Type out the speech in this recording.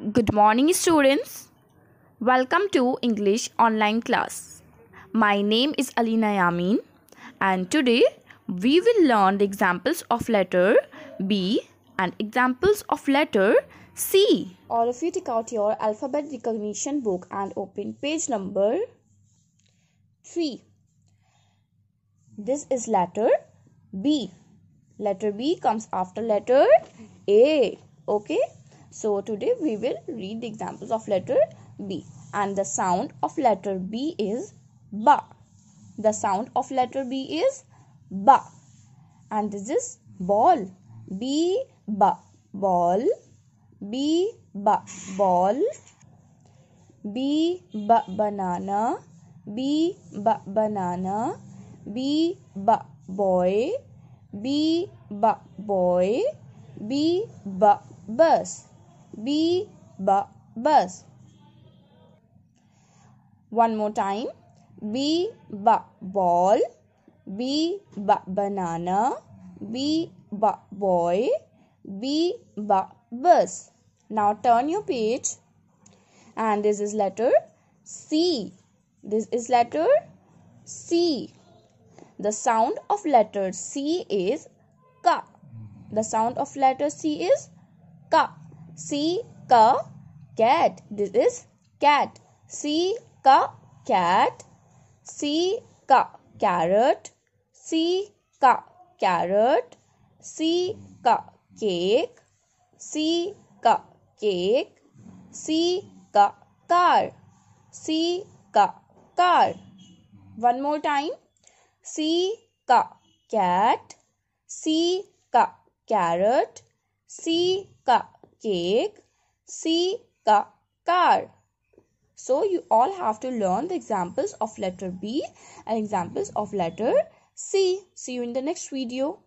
Good morning, students. Welcome to English online class. My name is Alina Yamin, and today we will learn the examples of letter B and examples of letter C. All of you take out your alphabet recognition book and open page number 3. This is letter B. Letter B comes after letter A. Okay. So today we will read the examples of letter B and the sound of letter B is ba. The sound of letter B is ba and this is ball B ba ball B ba ball B ba banana B ba banana B ba boy B ba boy B ba bus B b bus. One more time. B b ball. B b banana. B b boy. B b bus. Now turn your page. And this is letter C. This is letter C. The sound of letter C is ka. The sound of letter C is ka. C ka cat. This is cat. C ka cat. C ka carrot. C ka carrot. C ka cake. C ka cake. C ka car. C ka car. One more time. C ka cat. C ka carrot. C ka cake, C car. So you all have to learn the examples of letter B and examples of letter C. See you in the next video.